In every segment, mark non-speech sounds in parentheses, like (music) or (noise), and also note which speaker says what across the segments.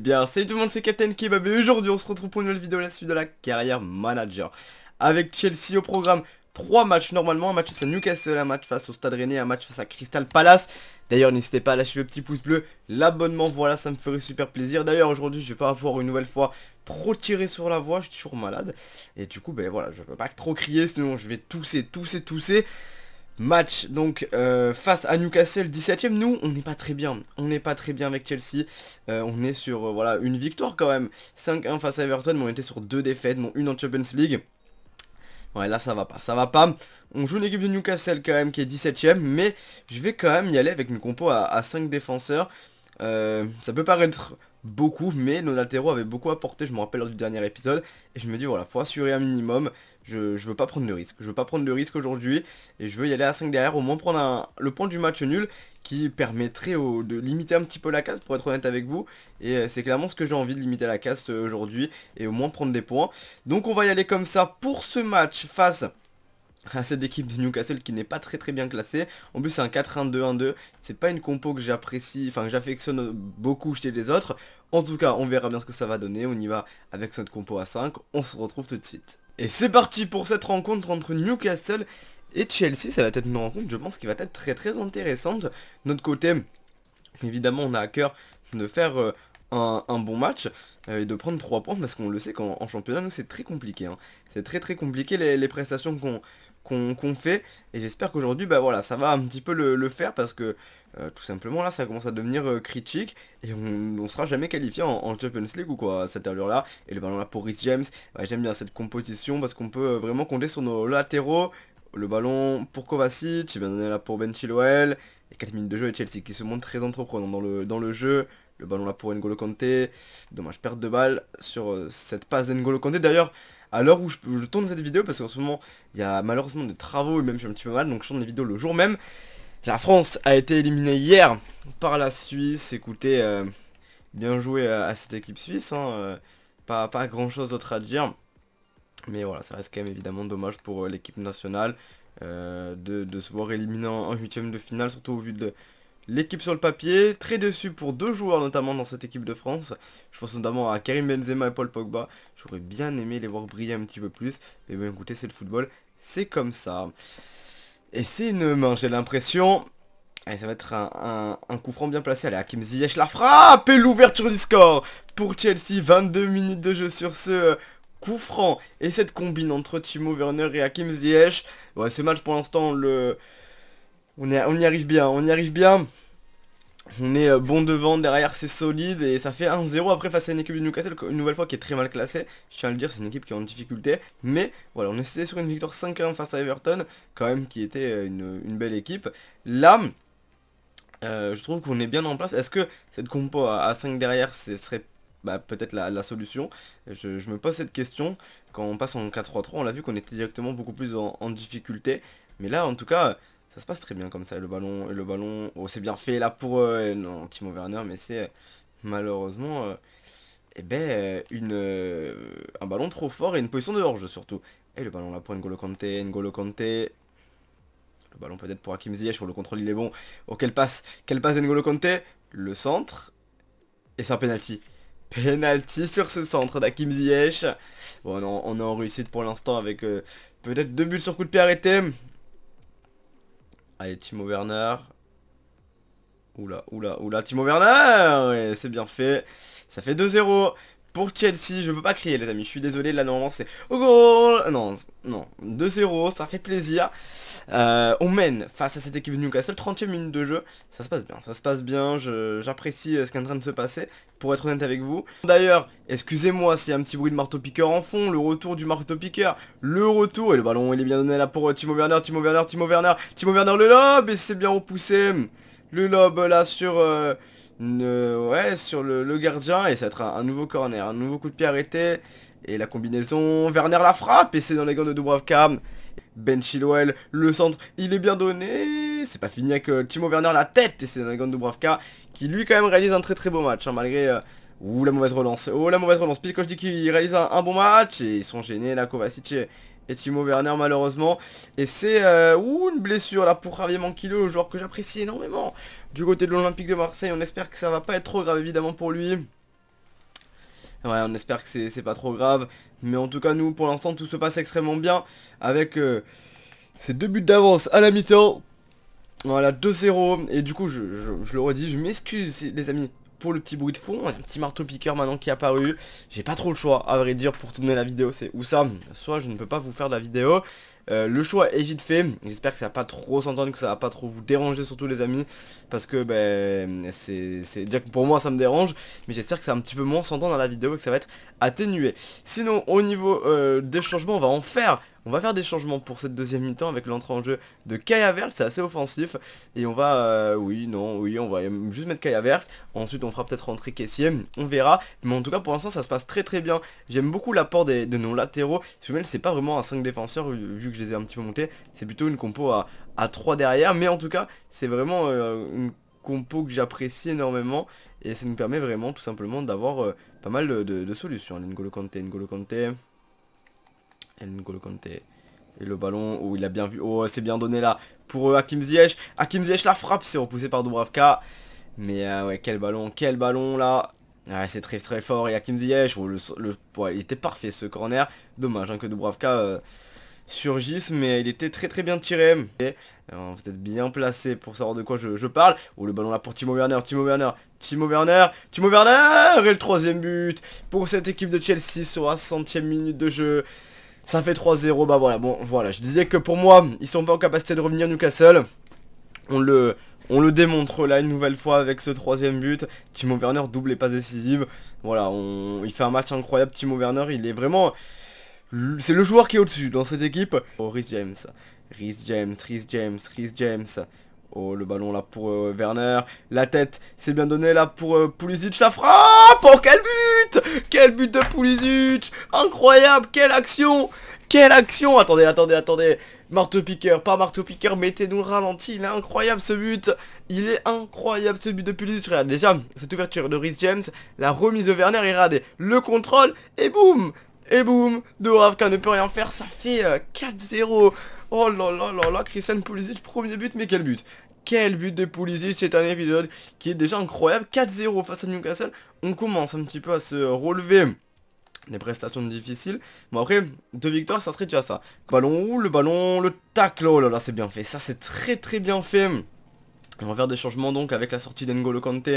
Speaker 1: bien, salut tout le monde, c'est Captain Kebab et aujourd'hui on se retrouve pour une nouvelle vidéo la suite de la carrière manager. Avec Chelsea au programme, 3 matchs normalement, un match face à Newcastle, un match face au Stade Rennais, un match face à Crystal Palace. D'ailleurs n'hésitez pas à lâcher le petit pouce bleu, l'abonnement, voilà ça me ferait super plaisir. D'ailleurs aujourd'hui je vais pas avoir une nouvelle fois trop tiré sur la voix, je suis toujours malade. Et du coup ben voilà, je peux pas trop crier sinon je vais tousser, tousser, tousser. Match donc euh, face à Newcastle 17ème. Nous, on n'est pas très bien. On n'est pas très bien avec Chelsea. Euh, on est sur euh, voilà une victoire quand même. 5-1 face à Everton, mais on était sur deux défaites, non une en Champions League. Ouais, là ça va pas, ça va pas. On joue une équipe de Newcastle quand même qui est 17ème, mais je vais quand même y aller avec une compo à, 5 défenseurs. ça peut paraître beaucoup, mais nos avait avait beaucoup apporté, je me rappelle lors du dernier épisode. Et je me dis, voilà, faut assurer un minimum. Je, ne veux pas prendre de risque. Je veux pas prendre de risque aujourd'hui et je veux y aller à 5 derrière, au moins prendre le point du match nul qui permettrait de limiter un petit peu la casse pour être honnête avec vous. Et euh, c'est clairement ce que j'ai envie de limiter la casse euh, aujourd'hui et au moins prendre des points. Donc on va y aller comme ça pour ce match face à cette équipe de Newcastle qui n'est pas très très bien classée. En plus c'est un 4-1-2-1-2. C'est pas une compo que j'apprécie, enfin que j'affectionne beaucoup chez les autres. En tout cas on verra bien ce que ça va donner. On y va avec cette compo à 5. On se retrouve tout de suite. Et c'est parti pour cette rencontre entre Newcastle et Chelsea. Ça va être une rencontre, je pense, qui va être très très intéressante. De notre côté, évidemment, on a à cœur de faire euh, un, bon match euh, et de prendre 3 points parce qu'on le sait qu'en championnat, nous, c'est très compliqué. Hein. C'est très très compliqué les, prestations qu'on fait. Et j'espère qu'aujourd'hui, bah voilà, ça va un petit peu le faire parce que euh, tout simplement, là, ça commence à devenir euh, critique et on ne sera jamais qualifié en, Champions League ou quoi à cette allure-là. Et le ballon là pour Rhys James, bah, j'aime bien cette composition parce qu'on peut euh, vraiment compter sur nos latéraux. Le ballon pour Kovacic, eh bien là pour Ben Chilwell. Et 4 minutes de jeu et Chelsea qui se montre très entreprenant dans le, dans le jeu. Le ballon là pour N'Golo Kanté. Dommage, perte de balle sur cette passe d'N'Golo Kanté. D'ailleurs, à l'heure où je, je, tourne cette vidéo, parce qu'en ce moment, il y a malheureusement des travaux et même je suis un petit peu mal, donc je tourne les vidéos le jour même. La France a été éliminée hier par la Suisse. Écoutez, euh, bien joué euh, à, cette équipe suisse. Hein, euh, pas, grand chose d'autre à dire. Mais voilà, ça reste quand même évidemment dommage pour l'équipe nationale de, se voir éliminée en huitième de finale, surtout au vu de l'équipe sur le papier. Très déçu pour deux joueurs, notamment dans cette équipe de France. Je pense notamment à Karim Benzema et Paul Pogba. J'aurais bien aimé les voir briller un petit peu plus. Mais bon, écoutez, c'est le football. C'est comme ça. Et c'est une main, j'ai l'impression... Allez, eh, ça va être un, coup franc bien placé. Allez, Hakim Ziyech, la frappe et l'ouverture du score pour Chelsea. 22 minutes de jeu sur ce euh, coup franc. Et cette combine entre Timo Werner et Hakim Ziyech. Ouais, ce match pour l'instant, le... on, on y arrive bien, on y arrive bien. On est euh, bon devant, derrière c'est solide et ça fait 1-0 après face à une équipe de Newcastle une nouvelle fois qui est très mal classée. Je tiens à le dire, c'est une équipe qui est en difficulté. Mais voilà, on est sur une victoire 5-1 face à Everton, quand même qui était euh, une, belle équipe. Là, euh, je trouve qu'on est bien en place. Est-ce que cette compo à 5 derrière ce serait bah, peut-être la, solution. Je, me pose cette question. Quand on passe en 4-3-3, on l'a vu qu'on était directement beaucoup plus en, difficulté. Mais là, en tout cas, ça se passe très bien comme ça. Et le ballon, et le ballon, oh, c'est bien fait là pour euh, Timo Werner, mais c'est euh, malheureusement euh, eh ben, un ballon trop fort et une position de hors surtout. Et le ballon là pour N'Golo Kante, N'Golo Kante. Le ballon peut-être pour Hakim Ziyech, sur le contrôle il est bon. Oh, quelle passe, quelle passe N'Golo Kante Le centre, et c'est un penalty. Penalty sur ce centre d'Hakim Ziyech. Bon, on est en réussite pour l'instant avec peut-être deux buts sur coup de pied arrêté. Allez, Timo Werner. Oula, oula, oula, Timo Werner C'est bien fait. Ça fait 2-0 pour Chelsea. Je peux pas crier les amis, je suis désolé, là normalement c'est au goal Non, non, 2-0, ça fait plaisir. Euh, on mène face à cette équipe de Newcastle, 30 e minute de jeu. Ça se passe bien, ça se passe bien, j'apprécie euh, ce qui est en train de se passer, pour être honnête avec vous. D'ailleurs, excusez-moi s'il y a un petit bruit de marteau-piqueur en fond, le retour du marteau-piqueur, le retour, et le ballon il est bien donné là pour euh, Timo Werner, Timo Werner, Timo Werner, Timo Werner le lob, et c'est bien repoussé. Le lob là sur ouais, sur le, gardien et ça va un, nouveau corner, un nouveau coup de pied arrêté. Et la combinaison, Werner la frappe et c'est dans les gants de Dubravka. Ben Chilwell, le centre, il est bien donné. C'est pas fini avec euh, Timo Werner la tête et c'est dans les gants de Dubravka qui lui quand même réalise un très très beau match hein, malgré... Euh, ou la mauvaise relance, oh la mauvaise relance, pile quand je dis qu'il réalise un, bon match et ils sont gênés là Kovacic et Timo Werner malheureusement. Et c'est euh, une blessure là pour Javier Manquillo, joueur que j'apprécie énormément du côté de l'Olympique de Marseille. On espère que ça va pas être trop grave évidemment pour lui. Ouais, on espère que c'est pas trop grave. Mais en tout cas, nous, pour l'instant, tout se passe extrêmement bien. Avec euh, ces deux buts d'avance à la mi-temps. Voilà, 2-0. Et du coup, je, je le redis, je m'excuse, les amis pour le petit bruit de fond. un petit marteau piqueur maintenant qui est apparu. J'ai pas trop le choix, à vrai dire, pour tourner la vidéo. C'est ou ça, soit je ne peux pas vous faire de la vidéo. Euh, le choix est vite fait, j'espère que ça va pas trop s'entendre, que ça va pas trop vous déranger surtout les amis Parce que ben, c'est dire que pour moi ça me dérange Mais j'espère que ça va un petit peu moins s'entendre dans la vidéo et que ça va être atténué Sinon au niveau euh, des changements on va en faire on va faire des changements pour cette deuxième mi-temps avec l'entrée en jeu de Kaya Vert, c'est assez offensif. Et on va, euh, oui, non, oui, on va juste mettre Kaya Vert. Ensuite, on fera peut-être rentrer caissier. on verra. Mais en tout cas, pour l'instant, ça se passe très très bien. J'aime beaucoup l'apport de nos latéraux. voulez, c'est pas vraiment un 5 défenseurs, vu que je les ai un petit peu montés. C'est plutôt une compo à, à 3 derrière. Mais en tout cas, c'est vraiment euh, une compo que j'apprécie énormément et ça nous permet vraiment tout simplement d'avoir euh, pas mal de, solutions. N'Golo Kante, N'Golo Kante... N'Golo Et le ballon où il a bien vu. Oh, c'est bien donné là pour euh, Hakim Ziyech. Hakim Ziyech la frappe, c'est repoussé par Dubravka. Mais euh, ouais, quel ballon, quel ballon là. c'est très très fort. Et Hakim Ziyech, oh, le, il était parfait ce corner. Dommage hein, que Dubravka euh, surgisse, mais il était très très bien tiré. vous êtes bien placé pour savoir de quoi je, parle. Oh, le ballon là pour Timo Werner, Timo Werner, Timo Werner, Timo Werner Et le troisième but pour cette équipe de Chelsea sur la centième minute de jeu. Ça fait 3-0, bah voilà, bon, voilà. Je disais que pour moi, ils sont pas en capacité de revenir Newcastle. On le, on le démontre là une nouvelle fois avec ce troisième but. Timo Werner double et pas décisive. Voilà, il fait un match incroyable. Timo Werner, il est vraiment... C'est le joueur qui est au-dessus dans cette équipe. Oh, Rhys James. Rhys James, Rhys James, Rhys James. Oh, le ballon là pour euh, Werner. La tête, c'est bien donné là pour euh, Pulisic. La frappe Oh, quel but Quel but de Pulisic Incroyable Quelle action Quelle action Attendez, attendez, attendez. Marteau-piqueur, pas marteau-piqueur, mettez-nous ralenti. Il est incroyable ce but. Il est incroyable ce but de Pulisic. Regarde déjà cette ouverture de Rhys James. La remise de Werner, regardez. Le contrôle et boum et boum, Doravka ne peut rien faire, ça fait 4-0 euh, Oh là là là là, Christian Pulisic, premier but, mais quel but quel but de Pulisic, c'est un épisode qui est déjà incroyable, 4-0 face à Newcastle, on commence un petit peu à se relever des prestations difficiles, Bon après, deux victoires, ça serait déjà ça, ballon, le ballon, le tacle, oh là là, c'est bien fait, ça c'est très très bien fait, on va faire des changements donc avec la sortie d'Engolo Kante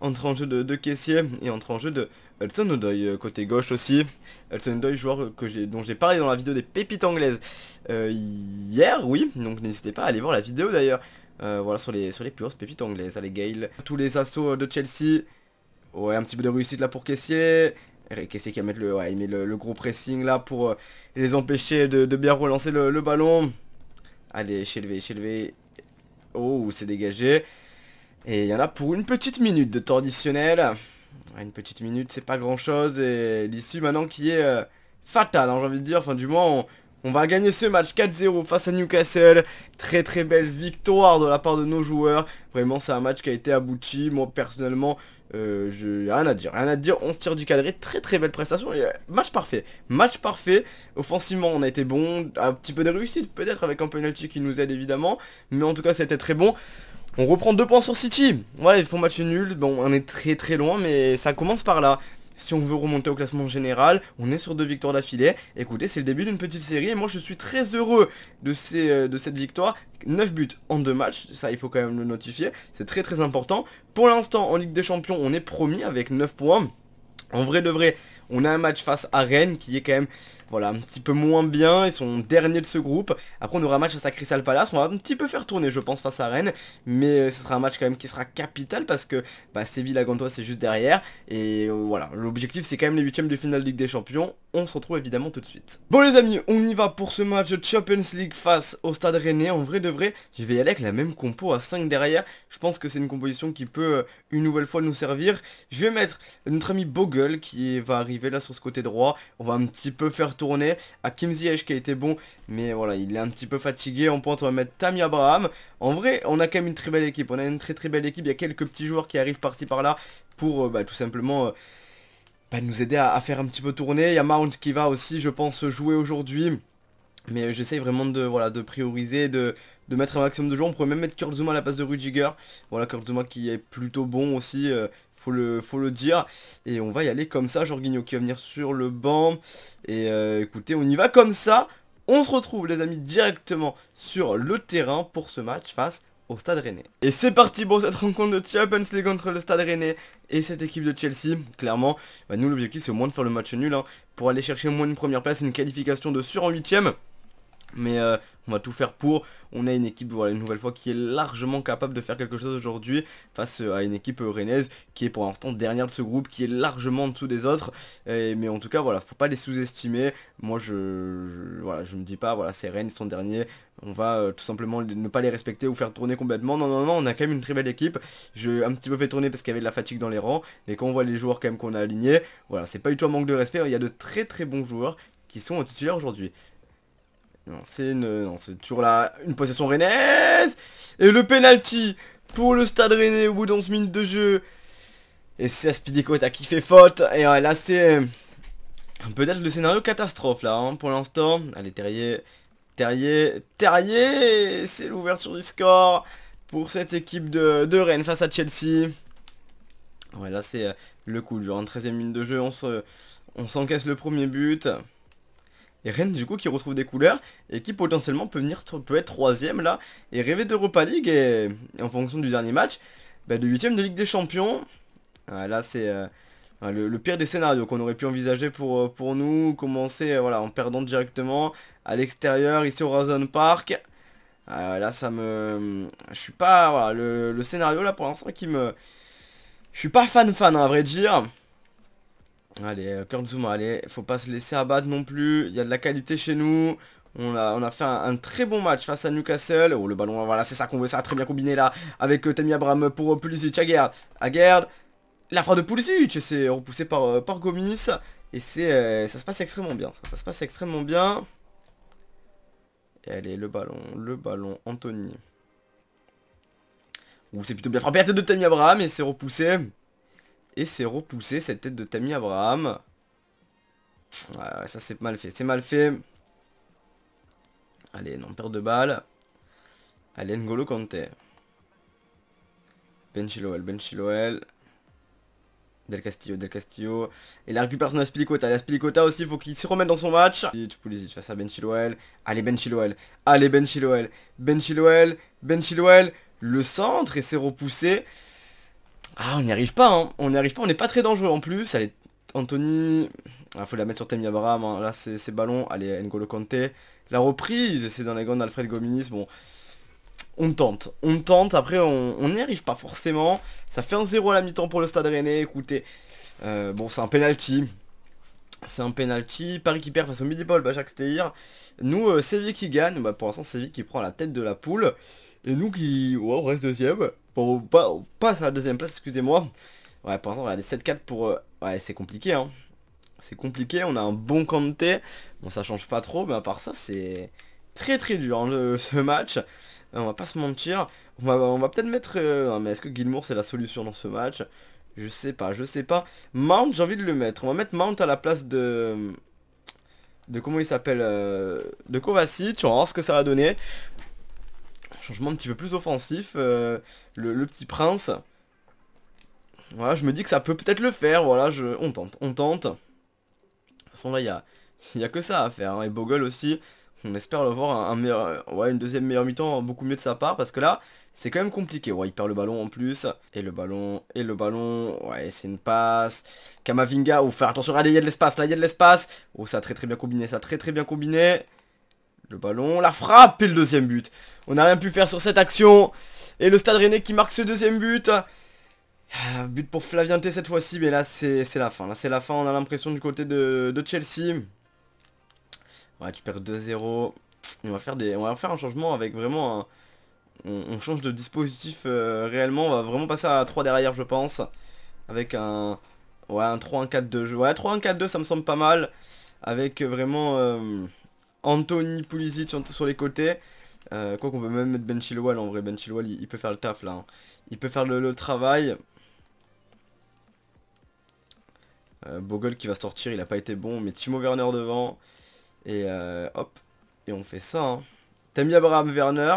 Speaker 1: Entre en jeu de, de, Caissier et entre en jeu de Hudson O'Doy euh, côté gauche aussi. Hudson O'Doy, joueur dont j'ai parlé dans la vidéo des pépites anglaises euh, hier, oui, donc n'hésitez pas à aller voir la vidéo d'ailleurs. Euh, voilà sur les, sur les plus grosses pépites anglaises, allez Gale. Tous les assauts de Chelsea, ouais un petit peu de réussite là pour Caissier. Caissier qui va mettre le, le, gros pressing là pour les empêcher de, bien relancer le, ballon. Allez, chez chez levé. Oh, c'est dégagé. Et il y en a pour une petite minute de temps additionnel. Une petite minute, c'est pas grand-chose. Et l'issue maintenant qui est euh, fatale, hein, j'ai envie de dire. Enfin, du moins, on va gagner ce match 4-0 face à Newcastle. Très très belle victoire de la part de nos joueurs. Vraiment, c'est un match qui a été abouti. Moi, personnellement, euh, je... rien à dire. Rien à dire. On se tire du cadré. Très très belle prestation. match parfait. Match parfait. Offensivement, on a été bon. Un petit peu de réussite, peut-être, avec un penalty qui nous aide évidemment. Mais en tout cas, c'était très bon. On reprend 2 points sur City. Voilà, ils font match nul. Bon, on est très très loin, mais ça commence par là si on veut remonter au classement général, on est sur deux victoires d'affilée. Écoutez, c'est le début d'une petite série et moi je suis très heureux de, ces, euh, de cette victoire. 9 buts en deux matchs, ça il faut quand même le notifier, c'est très très important. Pour l'instant, en Ligue des Champions, on est promis avec 9 points. En vrai de vrai, on a un match face à Rennes qui est quand même voilà, un petit peu moins bien, ils sont derniers de ce groupe. Après on aura un match face à Crystal Palace, on va un petit peu faire tourner je pense face à Rennes, mais euh, ce sera un match quand même qui sera capital parce que bah, Séville à c'est juste derrière, et euh, voilà, l'objectif c'est quand même les huitièmes de finale de Ligue des Champions, on se retrouve évidemment tout de suite. Bon les amis, on y va pour ce match de Champions League face au Stade Rennais, en vrai de vrai, je vais y aller avec la même compo à 5 derrière, je pense que c'est une composition qui peut euh, une nouvelle fois nous servir. Je vais mettre notre ami Bogle qui va arriver là sur ce côté droit. On va un petit peu faire tourner. Kim Ziyech qui a été bon, mais voilà, il est un petit peu fatigué. En pointe, on va mettre Tammy Abraham. En vrai, on a quand même une très belle équipe. On a une très très belle équipe. Il y a quelques petits joueurs qui arrivent par-ci par-là pour euh, bah, tout simplement... Euh, bah, nous aider à, faire un petit peu tourner. Il y a Mount qui va aussi, je pense, jouer aujourd'hui. Mais j'essaye vraiment de, voilà, de prioriser, de, de mettre un maximum de joueurs. On pourrait même mettre Kurzuma à la place de Rudiger. Voilà, Kurzuma qui est plutôt bon aussi, euh, faut, le, faut le dire. Et on va y aller comme ça, Jorginho qui va venir sur le banc. Et euh, écoutez, on y va comme ça. On se retrouve les amis directement sur le terrain pour ce match face au Stade Rennais. Et c'est parti pour cette rencontre de Champions League contre le Stade Rennais et cette équipe de Chelsea. Clairement, bah, nous l'objectif c'est au moins de faire le match nul hein, pour aller chercher au moins une première place, une qualification de sur en huitième. Mais euh, on va tout faire pour. On a une équipe, voilà, une nouvelle fois, qui est largement capable de faire quelque chose aujourd'hui face euh, à une équipe euh, rennaise qui est pour l'instant dernière de ce groupe, qui est largement en dessous des autres. mais en tout cas, voilà, faut pas les sous-estimer. Moi, je, ne voilà, je me dis pas, voilà, c'est Rennes, sont derniers. On va tout simplement ne pas les respecter ou faire tourner complètement. Non, non, non, on a quand même une très belle équipe. Je un petit peu fait tourner parce qu'il y avait de la fatigue dans les rangs. Mais quand on voit les joueurs quand même qu'on a alignés, voilà, c'est pas du tout un manque de respect. Il y a de très très bons joueurs qui sont titulaires aujourd'hui. Non, c'est toujours là. Une possession rennaise. Et le penalty pour le stade rennais au bout d'11 minutes de jeu. Et c'est Aspidicota qui fait faute. Et là, c'est euh, peut-être le scénario catastrophe, là, hein, pour l'instant. Allez, Terrier, Terrier, Terrier C'est l'ouverture du score pour cette équipe de, Rennes face à Chelsea. Ouais, là, c'est euh, le coup du 13 e minute de jeu. On s'encaisse le premier but. Et Rennes du coup qui retrouve des couleurs et qui potentiellement peut, venir, peut être troisième là et rêver d'Europa League et, en fonction du dernier match, bah, de huitième de Ligue des Champions. Ah, là c'est euh, le, pire des scénarios qu'on aurait pu envisager pour, euh, pour nous, commencer euh, voilà, en perdant directement à l'extérieur ici au Razon Park. Ah, là ça me... Je suis pas... Voilà, le, scénario là pour l'instant qui me... Je suis pas fan fan hein, à vrai dire. Allez, cœur euh, Zuma, allez, faut pas se laisser abattre non plus. Il y a de la qualité chez nous. On a, on a fait un, très bon match face à Newcastle. Oh, le ballon, voilà, c'est ça qu'on veut, ça a très bien combiné là. Avec euh, Tammy Abraham pour à euh, Pulisic. à garde. La frappe de Pulisic, c'est repoussé euh, par, Gomis. Et c'est, ça se passe extrêmement bien, ça, se passe extrêmement bien. Et allez, le ballon, le ballon, Anthony. Ouh, c'est plutôt bien frappé à tête de Tammy Abraham et c'est repoussé. Et c'est repoussé, cette tête de Tammy Abraham. Ouais, ça c'est mal fait, c'est mal fait. Allez, non, perd de balle. Allez, N'Golo Kanté. Ben Benchiloel. Del Castillo, Del Castillo. Et la récupération de Spilicota. La Spilicota aussi, faut qu'il se remette dans son match. tu face à Ben Allez Ben Allez Ben Benchiloel. Ben Ben Le centre et c'est repoussé. Ah, on n'y arrive pas, hein. On n'y arrive pas, on n'est pas très dangereux en plus. Allez, Anthony... il ah, faut la mettre sur Temi Abraham, hein. là, c'est ballon. Allez, N'Golo Kante. La reprise, c'est dans les gonds d'Alfred Gominis. Bon, on tente. On tente, après, on n'y arrive pas forcément. Ça fait un 0 à la mi-temps pour le Stade Rennais, écoutez. Euh, bon, c'est un penalty. C'est un penalty. Paris qui perd face au Midiball, Bachak Steir. Nous, Cévi euh, qui gagne. Bah, pour l'instant, Séville qui prend la tête de la poule. Et nous qui... Ouais, on reste deuxième. Bon, pas, on passe à la deuxième place, excusez-moi. Ouais, par exemple, des 7-4 pour... Euh, ouais, c'est compliqué, hein. C'est compliqué, on a un bon Kanté. Bon, ça change pas trop, mais à part ça, c'est très très dur, hein, ce match. On va pas se mentir. On va, peut-être mettre... Euh, non, mais est-ce que Gilmour, c'est la solution dans ce match Je sais pas, je sais pas. Mount, j'ai envie de le mettre. On va mettre Mount à la place de... De comment il s'appelle euh, De Kovacic. On va voir ce que ça va donner. Changement un petit peu plus offensif. Euh, le, petit prince. Voilà, je me dis que ça peut peut-être le faire. Voilà, je, on tente, on tente. De toute façon, là, il n'y a, (laughs) a que ça à faire. Hein. Et Bogle aussi, on espère avoir voir un meilleur, euh, ouais, une deuxième meilleure mi-temps hein, beaucoup mieux de sa part. Parce que là, c'est quand même compliqué. Ouais, il perd le ballon en plus. Et le ballon, et le ballon. Ouais, c'est une passe. Kamavinga, ou oh, faire attention. allez ah, il y a de l'espace, là, il y a de l'espace. Oh, ça a très très bien combiné, ça a très très bien combiné. Le ballon, la frappe et le deuxième but. On n'a rien pu faire sur cette action. Et le Stade Rennais qui marque ce deuxième but. Ah, but pour Flavienté cette fois-ci, mais là c'est la fin. Là c'est la fin, on a l'impression du côté de, Chelsea. Ouais, tu perds 2-0. On, va faire faire un changement avec vraiment... Un, on, change de dispositif euh, réellement. On va vraiment passer à 3 derrière, je pense. Avec un... Ouais, un 3-1-4-2. Ouais, 3-1-4-2, ça me semble pas mal. Avec vraiment... Euh, Anthony Pulisic sur les côtés. Euh, quoi qu'on peut même mettre Ben Chilwell en vrai. Ben Chilwell il, peut faire le taf là. Hein. Il peut faire le, travail. Euh, Bogle qui va sortir, il a pas été bon. Mais Timo Werner devant. Et euh, hop. Et on fait ça. Hein. Tammy Abraham Werner.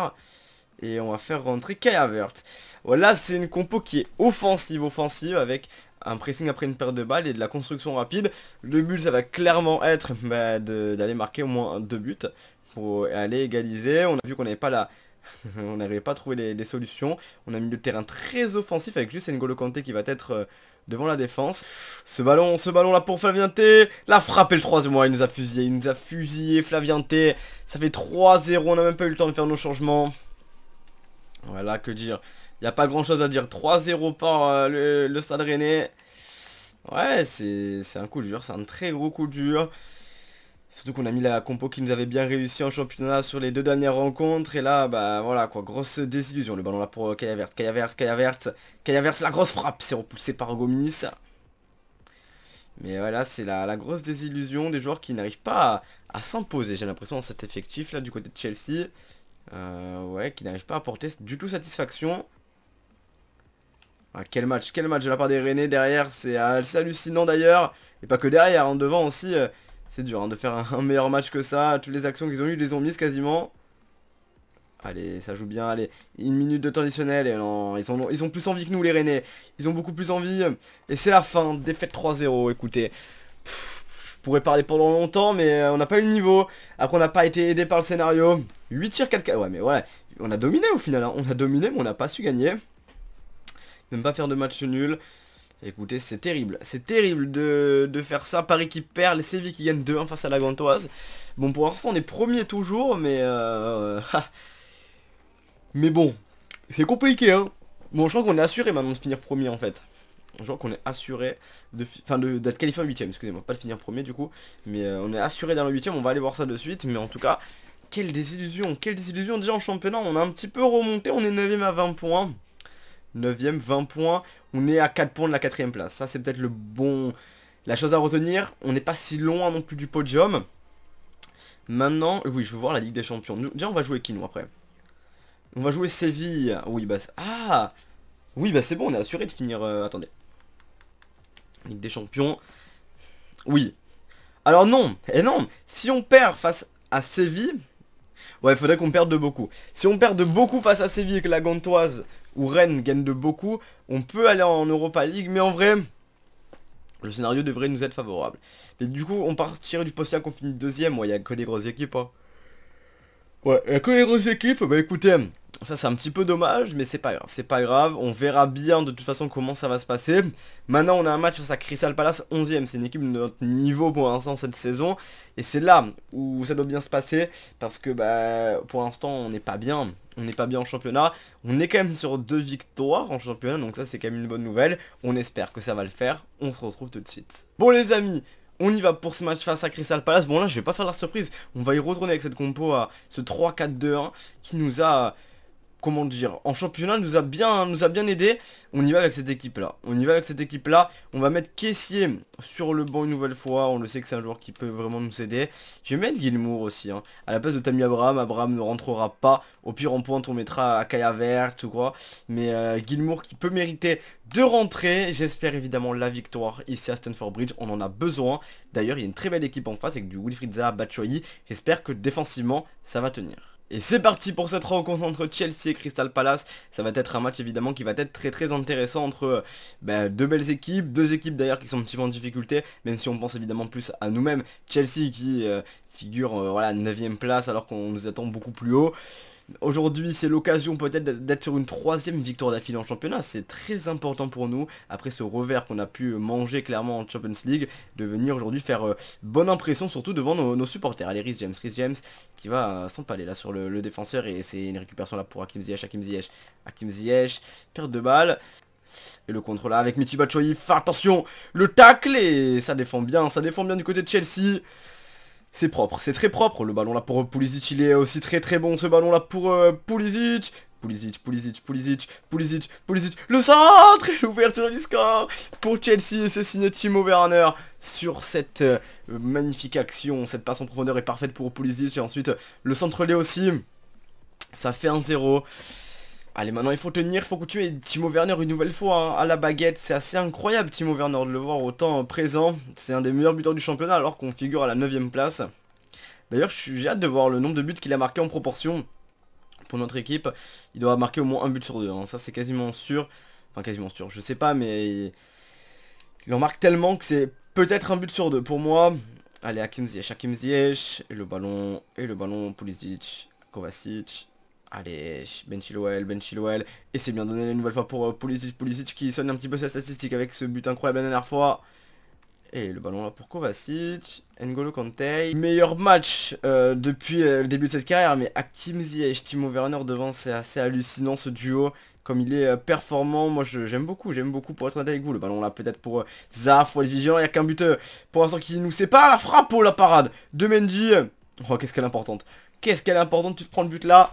Speaker 1: Et on va faire rentrer Kayavert. Voilà, c'est une compo qui est offensive, offensive, avec un pressing après une perte de balles et de la construction rapide. Le but, ça va clairement être bah, d'aller marquer au moins deux buts pour aller égaliser. On a vu qu'on n'avait pas la... (laughs) on n'arrivait pas trouvé les, les, solutions. On a mis le terrain très offensif avec juste N'Golo Kanté qui va être... Euh, devant la défense. Ce ballon, ce ballon là pour Flavianté. La frappe le troisième mois, il nous a fusillé, il nous a fusillé Flavianté. Ça fait 3-0, on n'a même pas eu le temps de faire nos changements. Voilà, que dire. Il n'y a pas grand chose à dire. 3-0 par euh, le, Stade Rennais. Ouais, c'est un coup dur. C'est un très gros coup dur. Surtout qu'on a mis la compo qui nous avait bien réussi en championnat sur les deux dernières rencontres. Et là, bah voilà quoi, grosse désillusion. Le ballon là pour Kayavert, euh, Kayavert, Kayavert, Kayavert, la grosse frappe, c'est repoussé par Gomis. Mais voilà, c'est la, la, grosse désillusion des joueurs qui n'arrivent pas à, s'imposer, j'ai l'impression, dans cet effectif là du côté de Chelsea. Euh, ouais, qui n'arrivent pas à porter du tout satisfaction. Ah, quel match, quel match de la part des Rennais derrière, c'est hallucinant d'ailleurs. Et pas que derrière, en hein, devant aussi, euh, c'est dur hein, de faire un, meilleur match que ça. Toutes les actions qu'ils ont eues, ils les ont mises quasiment. Allez, ça joue bien, allez, une minute de temps additionnel, et ils ont, plus envie que nous les Rennais, ils ont beaucoup plus envie, euh, et c'est la fin, défaite 3-0, écoutez, je pourrais parler pendant longtemps, mais euh, on n'a pas eu le niveau, après on n'a pas été aidé par le scénario, 8 tirs 4 4 ouais mais voilà, on a dominé au final, hein. on a dominé mais on n'a pas su gagner, même pas faire de match nul. Écoutez, c'est terrible. C'est terrible de, faire ça. Paris qui perd, les Séville qui gagnent 2-1 face à la Gantoise. Bon, pour l'instant, on est premier toujours, mais... Euh... (laughs) Ah. mais bon, c'est compliqué, hein. Bon, je crois qu'on est assuré maintenant de finir premier, en fait. Je crois qu'on est assuré de enfin d'être qualifié en 8 excusez-moi, pas de finir premier du coup, mais euh, on est assuré dans le 8 on va aller voir ça de suite, mais en tout cas, quelle désillusion, quelle désillusion déjà en championnat, on a un petit peu remonté, on est 9ème à 20 points. 9ème, 20 points. On est à 4 points de la 4ème place. Ça, c'est peut-être le bon... La chose à retenir, on n'est pas si loin non plus du podium. Maintenant, oui, je veux voir la Ligue des Champions. Nous, déjà, on va jouer qui, nous, après On va jouer Séville. Oui, bah... Ah Oui, bah c'est bon, on est assuré de finir... Euh, attendez. Ligue des Champions. Oui. Alors non Et eh non Si on perd face à Séville... Ouais, faudrait qu'on perde de beaucoup. Si on perd de beaucoup face à Séville avec la Gantoise où Rennes gagne de beaucoup, on peut aller en Europa League, mais en vrai, le scénario devrait nous être favorable. Mais du coup, on part tirer du postulat qu'on finit deuxième, il n'y a que des grosses équipes. Hein. Ouais, la équipe, les grosses équipes, bah écoutez, ça c'est un petit peu dommage, mais c'est pas grave, c'est pas grave, on verra bien de toute façon comment ça va se passer. Maintenant on a un match face à Crystal Palace 11ème, c'est une équipe de notre niveau pour l'instant cette saison, et c'est là où ça doit bien se passer, parce que bah pour l'instant on n'est pas bien, on n'est pas bien en championnat, on est quand même sur deux victoires en championnat, donc ça c'est quand même une bonne nouvelle, on espère que ça va le faire, on se retrouve tout de suite. Bon les amis on y va pour ce match face à Crystal Palace. Bon là, je vais pas faire la surprise. On va y retourner avec cette compo à ce 3-4-2-1 qui nous a comment dire, en championnat nous a bien, nous a bien aidé. On y va avec cette équipe là. On y va avec cette équipe là. On va mettre Caissier sur le banc une nouvelle fois. On le sait que c'est un joueur qui peut vraiment nous aider. Je vais mettre Gilmour aussi. Hein. À la place de Tammy Abraham, Abraham ne rentrera pas. Au pire en pointe on mettra Akaya Vert ou quoi. Mais euh, qui peut mériter de rentrer. J'espère évidemment la victoire ici à Stanford Bridge. On en a besoin. D'ailleurs il y a une très belle équipe en face avec du Wilfried Zaha, J'espère que défensivement ça va tenir. Et c'est parti pour cette rencontre entre Chelsea et Crystal Palace. Ça va être un match évidemment qui va être très très intéressant entre euh, ben, deux belles équipes, deux équipes d'ailleurs qui sont un petit peu en difficulté, même si on pense évidemment plus à nous-mêmes. Chelsea qui euh, figure euh, voilà 9ème place alors qu'on nous attend beaucoup plus haut. Aujourd'hui, c'est l'occasion peut-être d'être sur une troisième victoire d'affilée en championnat. C'est très important pour nous, après ce revers qu'on a pu manger clairement en Champions League, de venir aujourd'hui faire euh, bonne impression, surtout devant nos, supporters. Allez, Rhys James, Rhys James qui va s'empaler là sur le, défenseur et c'est une récupération là pour Hakim Ziyech, Hakim Ziyech, Hakim Ziyech, perte de balle. Et le contrôle là avec Michi Batshuayi, attention, le tacle et ça défend bien, ça défend bien du côté de Chelsea. C'est propre, c'est très propre. Le ballon là pour Pulisic, il est aussi très très bon. Ce ballon là pour euh, Pulisic. Pulisic, Pulisic, Pulisic, Pulisic, Pulisic. Le centre et l'ouverture du score pour Chelsea et c'est signé Timo Werner sur cette euh, magnifique action. Cette passe en profondeur est parfaite pour Pulisic et ensuite le centre l'est aussi. Ça fait un 0 Allez, maintenant il faut tenir, il faut aies Timo Werner une nouvelle fois hein, à la baguette. C'est assez incroyable Timo Werner de le voir autant euh, présent. C'est un des meilleurs buteurs du championnat alors qu'on figure à la 9ème place. D'ailleurs, j'ai hâte de voir le nombre de buts qu'il a marqué en proportion pour notre équipe. Il doit marquer au moins un but sur deux. Hein, ça, c'est quasiment sûr. Enfin, quasiment sûr, je sais pas, mais il en marque tellement que c'est peut-être un but sur deux pour moi. Allez, Hakim Ziyech, Hakim Ziyech. Et le ballon, et le ballon, Pulisic, Kovacic. Allez, Ben Chilwell, Ben Et c'est bien donné une nouvelle fois pour euh, Pulisic. qui sonne un petit peu sa statistique avec ce but incroyable la dernière fois. Et le ballon là pour Kovacic, N'Golo Kante. Meilleur match euh, depuis euh, le début de cette carrière, mais Hakim et Timo Werner devant, c'est assez hallucinant ce duo. Comme il est euh, performant, moi j'aime beaucoup, j'aime beaucoup pour être honnête avec vous. Le ballon là peut-être pour Zaf, Vision, il n'y a qu'un but pour l'instant qui nous sépare. La frappe, ou oh, la parade de Mendy. Oh qu'est-ce qu'elle est importante. Qu'est-ce qu'elle est importante, tu te prends le but là.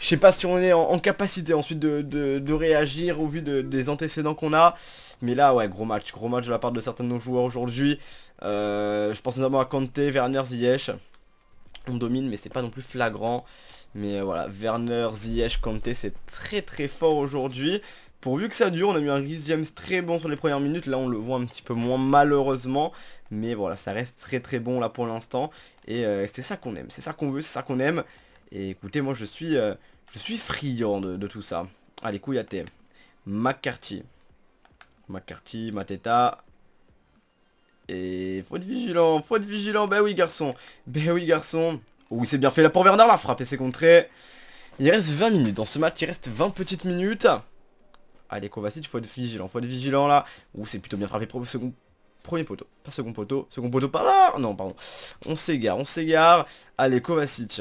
Speaker 1: Je sais pas si on est en, capacité ensuite de, réagir au vu des antécédents qu'on a. Mais là, ouais, gros match. Gros match de la part de certains de nos joueurs aujourd'hui. Euh, je pense notamment à Kanté, Werner, Ziyech. On domine, mais c'est pas non plus flagrant. Mais euh, voilà, Werner, Ziyech, Kanté, c'est très très fort aujourd'hui. Pourvu que ça dure, on a eu un Rhys James très bon sur les premières minutes. Là, on le voit un petit peu moins malheureusement. Mais voilà, ça reste très très bon là pour l'instant. Et euh, c'est ça qu'on aime, c'est ça qu'on veut, c'est ça qu'on aime. Et écoutez, moi je suis, euh, je suis friand de, tout ça. Allez, Kouyaté. McCarthy. McCarthy, Mateta. Et faut être vigilant, faut être vigilant. Ben oui, garçon. Ben oui, garçon. Oui, c'est bien fait la pour Bernard, là. Frappé, ses c'est Il reste 20 minutes dans ce match, il reste 20 petites minutes. Allez, Kovacic, faut être vigilant, faut être vigilant là. Ouh, c'est plutôt bien frappé second premier poteau, pas second poteau, second poteau pas là. Non, pardon. On s'égare, on s'égare. Allez, Kovacic.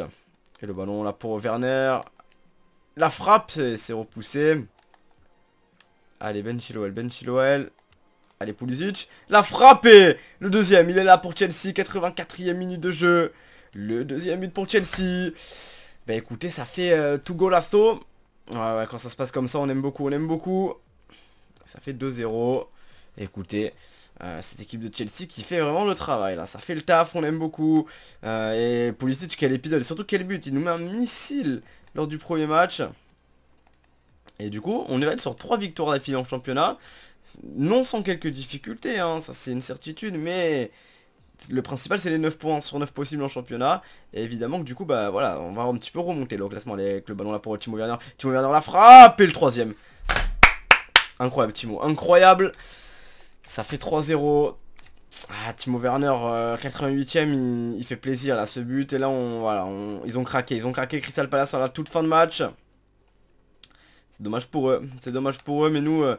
Speaker 1: Et le ballon là pour Werner. La frappe, c'est repoussé. Allez, Ben Chilwell, Ben Allez, Pulisic. La frappe et le deuxième, il est là pour Chelsea. 84e minute de jeu. Le deuxième but pour Chelsea. Bah écoutez, ça fait euh, tout golazo. Ouais, ouais, quand ça se passe comme ça, on aime beaucoup, on aime beaucoup. Ça fait 2-0. Écoutez, euh, cette équipe de Chelsea qui fait vraiment le travail là, ça fait le taf, on l'aime beaucoup euh, et Pulisic quel épisode et surtout quel but, il nous met un missile lors du premier match et du coup on est être sur 3 victoires d'affilée en championnat non sans quelques difficultés, hein, ça c'est une certitude mais le principal c'est les 9 points sur 9 possibles en championnat et évidemment que du coup bah voilà on va un petit peu remonter le classement avec le ballon là pour Timo Werner Timo Werner la frappe et le troisième incroyable Timo, incroyable ça fait 3-0. Ah, Timo Werner, 88ème, euh, il, fait plaisir là, ce but. Et là, on, ils ont craqué. Ils ont craqué Crystal Palace à la toute fin de match. C'est dommage pour eux. C'est dommage pour eux, mais nous, euh,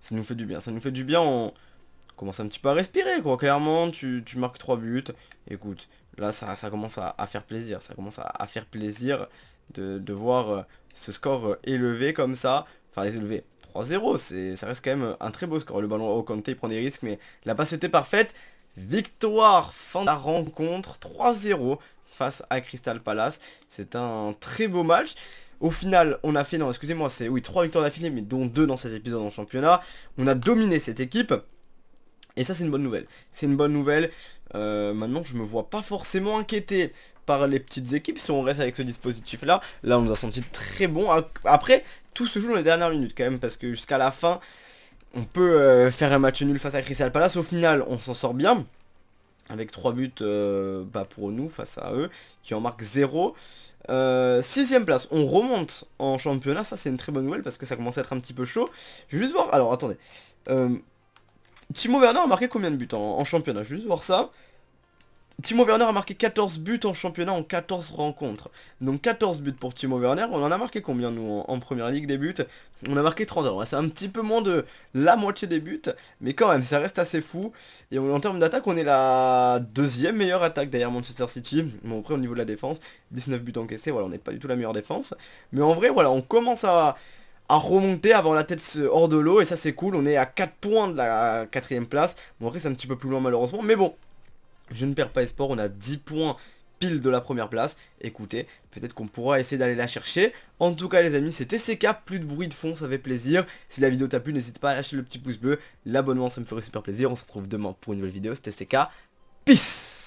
Speaker 1: ça nous fait du bien. Ça nous fait du bien. On commence un petit peu à respirer, quoi. Clairement, tu, marques 3 buts. Écoute, là, ça, commence à, faire plaisir. Ça commence à, faire plaisir de, voir euh, ce score élevé comme ça. Enfin, élevé. 3-0, ça reste quand même un très beau score. Le ballon au Kanté, il prend des risques, mais la passe était parfaite. Victoire, fin de la rencontre, 3-0 face à Crystal Palace. C'est un très beau match. Au final, on a fait, non, excusez-moi, c'est oui, 3 victoires d'affilée, mais dont 2 dans cet épisode en championnat. On a dominé cette équipe. Et ça, c'est une bonne nouvelle. C'est une bonne nouvelle. Euh, maintenant, je me vois pas forcément inquiété par les petites équipes si on reste avec ce dispositif-là. Là, on nous a senti très bon. Après, tout se joue dans les dernières minutes quand même, parce que jusqu'à la fin, on peut euh, faire un match nul face à Crystal Palace. Au final, on s'en sort bien, avec trois buts euh, bah, pour nous face à eux, qui en marquent 0. 6 euh, sixième place, on remonte en championnat, ça c'est une très bonne nouvelle parce que ça commence à être un petit peu chaud. Je vais juste voir, alors attendez, Timo Werner a marqué combien de buts en, en championnat Je vais juste voir ça. Timo Werner a marqué 14 buts en championnat en 14 rencontres. Donc 14 buts pour Timo Werner. On en a marqué combien nous en, première ligue des buts On a marqué 30 ans. C'est un petit peu moins de la moitié des buts. Mais quand même, ça reste assez fou. Et en termes d'attaque, on est la deuxième meilleure attaque derrière Manchester City. Bon après au niveau de la défense, 19 buts encaissés, voilà, on n'est pas du tout la meilleure défense. Mais en vrai, voilà, on commence à remonter avant la tête hors de l'eau et ça c'est cool, on est à 4 points de la quatrième place, bon après c'est un petit peu plus loin malheureusement, mais bon, je ne perds pas espoir, on a 10 points pile de la première place. Écoutez, peut-être qu'on pourra essayer d'aller la chercher. En tout cas les amis, c'était CK, plus de bruit de fond, ça fait plaisir. Si la vidéo t'a plu, n'hésite pas à lâcher le petit pouce bleu, l'abonnement, ça me ferait super plaisir. On se retrouve demain pour une nouvelle vidéo, c'était CK, peace